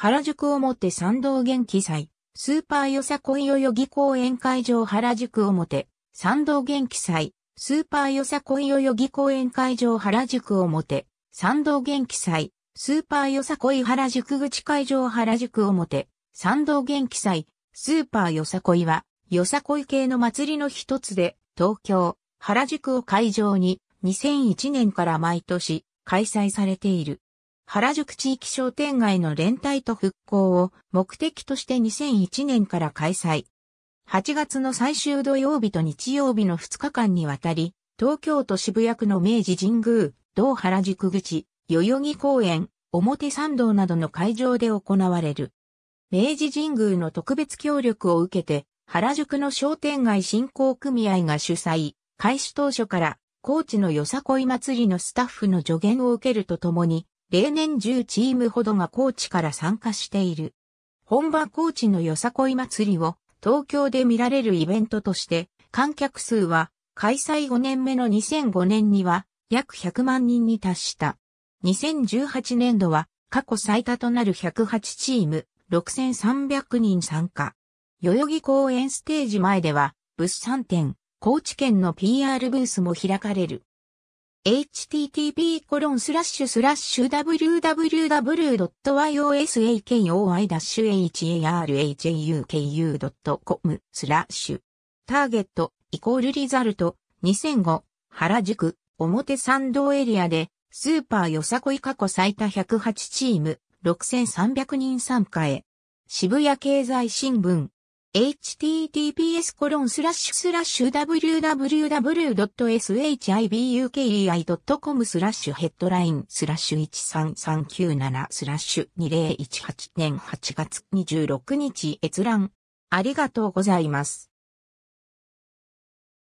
原宿表参道元気祭、スーパーよさこいよよぎ公演会場原宿表、参道元気祭、スーパーよさこいよよぎ公演会場原宿表、参道元気祭、スーパーよさこい原宿口会場原宿表、参道元気祭、スーパーよさこいは、よさこい系の祭りの一つで、東京、原宿を会場に、2001年から毎年、開催されている。原宿地域商店街の連帯と復興を目的として2001年から開催。8月の最終土曜日と日曜日の2日間にわたり、東京都渋谷区の明治神宮、道原宿口、代々木公園、表参道などの会場で行われる。明治神宮の特別協力を受けて、原宿の商店街振興組合が主催、開始当初から、高知のよさこい祭りのスタッフの助言を受けるとともに、例年10チームほどが高知から参加している。本場高知のよさこい祭りを東京で見られるイベントとして、観客数は開催5年目の2005年には約100万人に達した。2018年度は過去最多となる108チーム6300人参加。代々木公園ステージ前では物産展、高知県の PR ブースも開かれる。http://www.yosakoi-harhauku.com スラッシュターゲットイコールリザルト2005原宿表参道エリアでスーパーよさこい過去最多108チーム6300人参加へ渋谷経済新聞 https www.shibukei.com スラッシュヘッドラインスラッシュ13397スラッシュ2018年8月26日閲覧ありがとうございます。